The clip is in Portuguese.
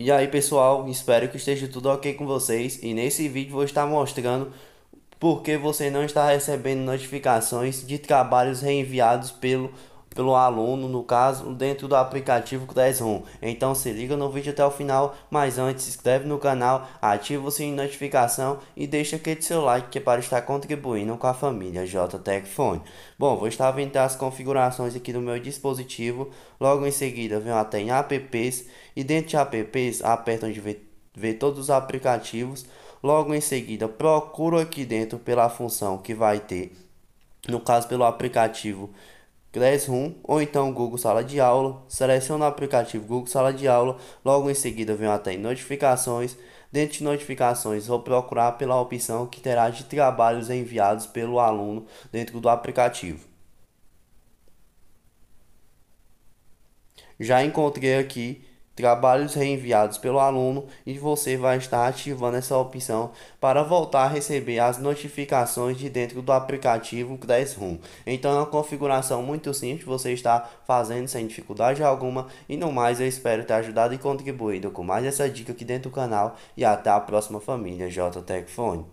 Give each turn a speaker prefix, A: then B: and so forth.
A: E aí pessoal, espero que esteja tudo ok com vocês e nesse vídeo vou estar mostrando por que você não está recebendo notificações de trabalhos reenviados pelo pelo aluno, no caso, dentro do aplicativo Classroom. Então se liga no vídeo até o final, mas antes se inscreve no canal, ativa o sininho de notificação e deixa aquele seu like que é para estar contribuindo com a família JTEC Phone. Bom, vou estar vendo as configurações aqui do meu dispositivo, logo em seguida venho até em apps e dentro de apps aperta onde vê, vê todos os aplicativos. Logo em seguida procuro aqui dentro pela função que vai ter no caso pelo aplicativo Classroom ou então Google Sala de Aula, seleciona o aplicativo Google Sala de Aula, logo em seguida vem até em Notificações. Dentro de Notificações, vou procurar pela opção que terá de trabalhos enviados pelo aluno dentro do aplicativo. Já encontrei aqui trabalhos reenviados pelo aluno e você vai estar ativando essa opção para voltar a receber as notificações de dentro do aplicativo Classroom. Então é uma configuração muito simples, você está fazendo sem dificuldade alguma e no mais eu espero ter ajudado e contribuído com mais essa dica aqui dentro do canal e até a próxima família JTech